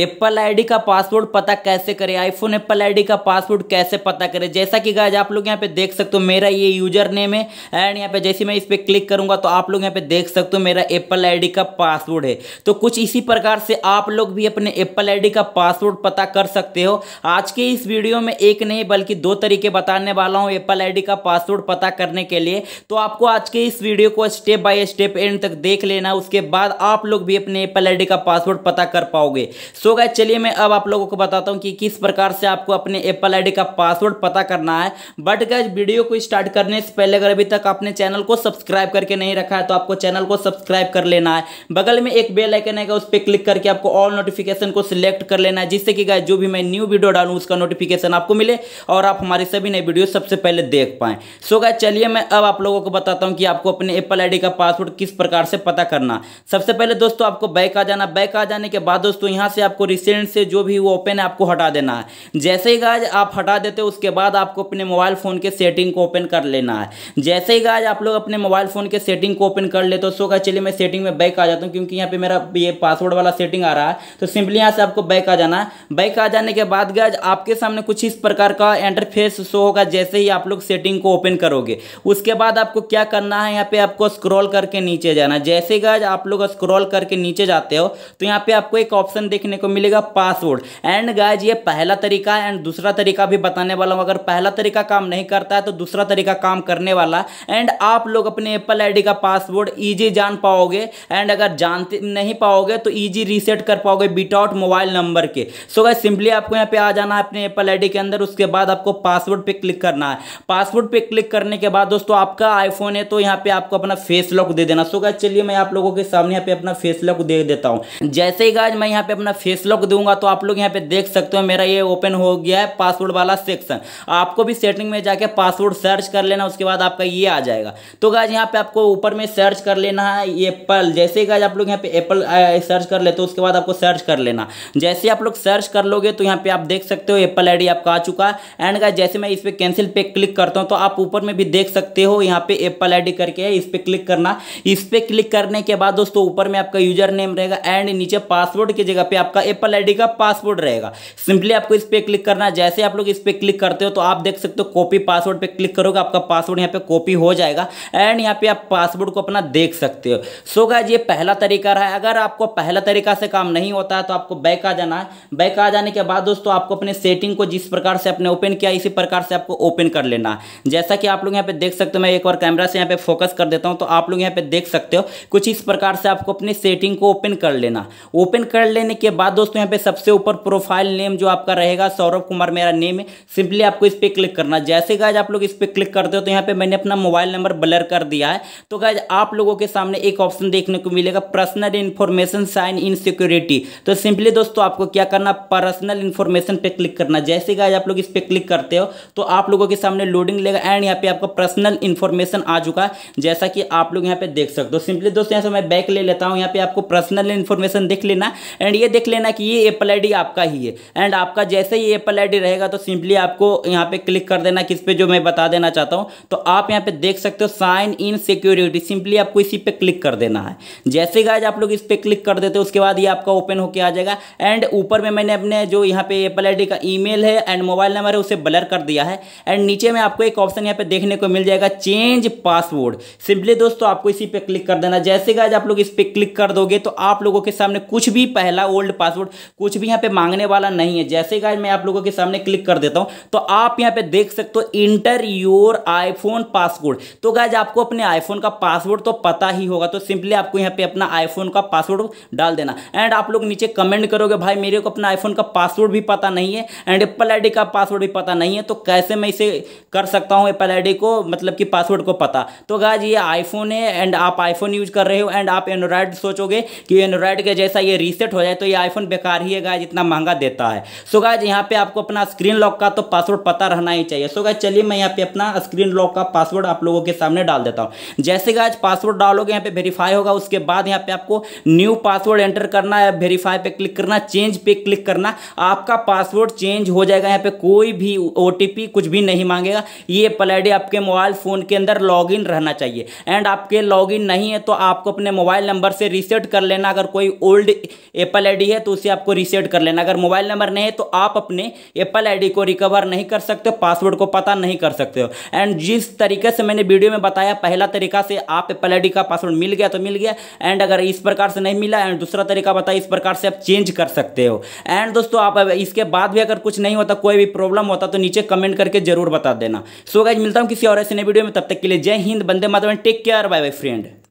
Apple ID का password पता कैसे करें आईफोन एप्पल आईडी का पासवर्ड कैसे पता करें जैसा कि गाज आप लोग यहाँ पे देख सकते हो मेरा ये यूजर नेम है एंड यहाँ पे जैसे मैं इस पर क्लिक करूंगा तो आप लोग यहाँ पे देख सकते हो मेरा एप्पल आईडी का पासवर्ड है तो कुछ इसी प्रकार से आप लोग भी अपने एप्पल आई का पासवर्ड पता कर सकते हो आज के इस वीडियो में एक नहीं बल्कि दो तरीके बताने वाला हूँ एप्पल आई का पासवर्ड पता करने के लिए तो आपको आज के इस वीडियो को स्टेप बाय स्टेप एंड तक देख लेना उसके बाद आप लोग भी अपने एप्पल आई का पासवर्ड पता कर पाओगे सो गए चलिए मैं अब आप लोगों को बताता हूँ कि किस प्रकार से आपको अपने एप्पल आई का पासवर्ड पता करना है बट गए वीडियो को स्टार्ट करने से पहले अगर अभी तक आपने चैनल को सब्सक्राइब करके नहीं रखा है तो आपको चैनल को सब्सक्राइब कर लेना है बगल में एक बेल आइकन है उस पर क्लिक करके आपको ऑल नोटिफिकेशन को सिलेक्ट कर लेना है जिससे कि गए जो भी मैं न्यू वीडियो डालूँ उसका नोटिफिकेशन आपको मिले और आप हमारी सभी नई वीडियो सबसे पहले देख पाएँ सो गए चलिए मैं अब आप लोगों को बताता हूँ कि आपको अपने एप्पल आई का पासवर्ड किस प्रकार से पता करना सबसे पहले दोस्तों आपको बैक आ जाना बैक आ जाने के बाद दोस्तों यहाँ से आप आपको रिसेंट से जो भी वो ओपन है आपको हटा देना है जैसे ही गाज आप हटा देते हो उसके बाद आपको अपने मोबाइल फ़ोन के सेटिंग को ओपन कर लेना है जैसे ही गाज आप लोग अपने मोबाइल फ़ोन के सेटिंग को ओपन कर लेते हो सो का चलिए मैं सेटिंग में बैक आ जाता हूँ क्योंकि यहाँ पे मेरा ये पासवर्ड वाला सेटिंग आ रहा है तो सिंपली यहाँ से आपको बैक आ जाना है बैक आ जाने के बाद गाज आपके सामने कुछ इस प्रकार का इंटरफेस शो होगा जैसे ही आप लोग सेटिंग को ओपन करोगे उसके बाद आपको क्या करना है यहाँ पे आपको स्क्रॉल करके नीचे जाना जैसे गाज आप लोग स्क्रॉल करके नीचे जाते हो तो यहाँ पे आपको एक ऑप्शन देखने को मिलेगा पासवर्ड एंड गाइज ये पहला तरीका है एंड दूसरा तरीका भी बताने वाला हूँ अगर पहला तरीका काम नहीं करता है तो दूसरा तरीका काम करने वाला एंड आप लोग अपने एप्पल आई का पासवर्ड ईजी जान पाओगे एंड अगर जानते नहीं पाओगे तो ईजी रीसेट कर पाओगे बीट आउट मोबाइल नंबर के सो गाइज सिंपली आपको यहाँ पे आ जाना है अपने एप्पल आई के अंदर उसके बाद आपको पासवर्ड पर क्लिक करना है पासवर्ड पर क्लिक करने के बाद दोस्तों आपका आईफोन है तो यहाँ पे आपको अपना फेस लॉक दे देना सो गाइज चलिए मैं आप लोगों के सामने यहाँ पे अपना फेस लॉक दे देता हूँ जैसे ही गाइज मैं यहाँ पे अपना फेस फेस लॉक दूंगा तो आप लोग यहाँ पे देख सकते हो मेरा ये ओपन हो गया है पासवर्ड वाला सेक्शन आपको भी सेटिंग में जाके पासवर्ड सर्च कर लेना उसके बाद आपका ये आ जाएगा तो गाज यहाँ पे आपको ऊपर में सर्च कर लेना है एप्पल जैसे ही गाज आप लोग यहाँ पे एप्पल सर्च कर लेते हो उसके बाद आपको सर्च कर लेना जैसे आप लोग सर्च कर लोगे तो यहाँ पे आप देख सकते हो एप्पल आई आपका आ चुका है एंड गाइज जैसे मैं इस पर कैंसिल पे क्लिक करता हूँ तो आप ऊपर में भी देख सकते हो यहाँ पे एप्पल आई करके इस पर क्लिक करना इस पर क्लिक करने के बाद दोस्तों ऊपर में आपका यूजर नेम रहेगा एंड नीचे पासवर्ड की जगह पर आपका होगा एप्पल आई का पासवर्ड रहेगा सिंपली आपको इस पर क्लिक करना है जैसे आप लोग इस पर क्लिक करते हो तो आप देख सकते हो कॉपी पासवर्ड पर क्लिक करोगे आपका पासवर्ड यहाँ पर कॉपी हो जाएगा एंड यहाँ पर आप पासवर्ड को अपना देख सकते हो सो गाइज ये पहला तरीका रहा है अगर आपको पहला तरीका से काम नहीं होता है तो आपको बैक आ जाना है बैक आ जाने के बाद दोस्तों आपको अपने सेटिंग को जिस प्रकार से आपने ओपन किया इसी प्रकार से आपको ओपन कर लेना है जैसा कि आप लोग यहाँ पे देख सकते हो मैं एक बार कैमरा से यहाँ पे फोकस कर देता हूँ तो आप लोग यहाँ पे देख सकते हो कुछ इस प्रकार से आपको अपनी सेटिंग को ओपन कर लेना ओपन कर लेने के बाद बाद दोस्तों यहाँ पे सबसे ऊपर प्रोफाइल नेम जो आपका रहेगा सौरभ कुमार मेरा नेम है सिंपली आपको इस पर क्लिक करना जैसे गाइज आप लोग इस पर क्लिक करते हो तो यहाँ पे मैंने अपना मोबाइल नंबर ब्लर कर दिया है तो गाइज आप लोगों के सामने एक ऑप्शन देखने को मिलेगा personal information sign in security तो सिंपली दोस्तों आपको क्या करना पर्सनल इन्फॉर्मेशन पे क्लिक करना जैसे गाइज आप लोग इस पर क्लिक करते हो तो आप लोगों के सामने लोडिंग लेगा एंड यहाँ पे आपका पर्सनल इन्फॉर्मेशन आ चुका है जैसा कि आप लोग यहाँ पे देख सकते हो सिंपली दोस्तों यहाँ से मैं बैक ले लेता हूँ यहाँ पे आपको पर्सनल इन्फॉर्मेशन देख लेना एंड ये देख लेना लेना कि ये एप्पल आई आपका ही है एंड आपका जैसे ही एप्पल आई रहेगा तो सिंपली आपको यहाँ पे क्लिक कर देना किस पे जो मैं बता देना चाहता हूँ तो आप यहाँ पे देख सकते हो साइन इन सिक्योरिटी सिंपली आपको इसी पे क्लिक कर देना है जैसे गाज आप लोग इस पर क्लिक कर देते हो उसके बाद ये आपका ओपन होकर आ जाएगा एंड ऊपर में मैंने अपने जो यहाँ पे एप्पल आई का ई है एंड मोबाइल नंबर है उसे ब्लर कर दिया है एंड नीचे में आपको एक ऑप्शन यहाँ पे देखने को मिल जाएगा चेंज पासवर्ड सिंपली दोस्तों आपको इसी पे क्लिक कर देना जैसे गाज आप लोग इस पर क्लिक कर दोगे तो आप लोगों के सामने कुछ भी पहला ओल्ड पास पासवर्ड कुछ भी यहाँ पे मांगने वाला नहीं है जैसे गाइज मैं आप लोगों के सामने क्लिक कर देता हूँ तो आप यहाँ पे देख सकते हो इंटर योर आईफोन पासवर्ड तो गाइज आपको अपने आईफोन का पासवर्ड तो पता ही होगा तो सिंपली आपको यहाँ पे अपना आईफोन का पासवर्ड डाल देना एंड आप लोग नीचे कमेंट करोगे भाई मेरे को अपना आईफोन का पासवर्ड भी पता नहीं है एंड एप्पल आई का पासवर्ड भी पता नहीं है तो कैसे मैं इसे कर सकता हूँ एप्पल आई को मतलब कि पासवर्ड को पता तो गाज ये आईफोन है एंड आप आईफोन यूज कर रहे हो एंड आप एंड्रॉयड सोचोगे कि एंड्रॉयड के जैसा ये रीसेट हो जाए तो ये आईफोन बेकार ही है गाइज इतना महंगा देता है सो गाइज यहाँ पे आपको अपना स्क्रीन लॉक का तो पासवर्ड पता रहना ही चाहिए सो गाइज चलिए मैं यहाँ पे अपना स्क्रीन लॉक का पासवर्ड आप लोगों के सामने डाल देता हूँ जैसे गाइज पासवर्ड डालोगे यहाँ पे वेरीफाई होगा उसके बाद यहाँ पे आपको न्यू पासवर्ड एंटर करना है वेरीफाई पे क्लिक करना चेंज पे क्लिक करना आपका पासवर्ड चेंज हो जाएगा यहाँ पे कोई भी ओ कुछ भी नहीं मांगेगा ये पल आपके मोबाइल फ़ोन के अंदर लॉग रहना चाहिए एंड आपके लॉग नहीं है तो आपको अपने मोबाइल नंबर से रीसेट कर लेना अगर कोई ओल्ड एप्पल आई है तो उसे आपको रीसेट कर लेना अगर मोबाइल नंबर नहीं है तो आप अपने एप्पल आईडी को रिकवर नहीं कर सकते पासवर्ड को पता नहीं कर सकते हो एंड जिस तरीके से मैंने वीडियो में बताया पहला तरीका से आप एप्पल आई का पासवर्ड मिल गया तो मिल गया एंड अगर इस प्रकार से नहीं मिला एंड दूसरा तरीका बताया इस प्रकार से आप चेंज कर सकते हो एंड दोस्तों आप इसके बाद भी अगर कुछ नहीं होता कोई भी प्रॉब्लम होता तो नीचे कमेंट करके जरूर बता देना सो गाइज मिलता हूँ किसी और ऐसे नए वीडियो में तब तक के लिए जय हिंद बंदे माता take care bye bye friend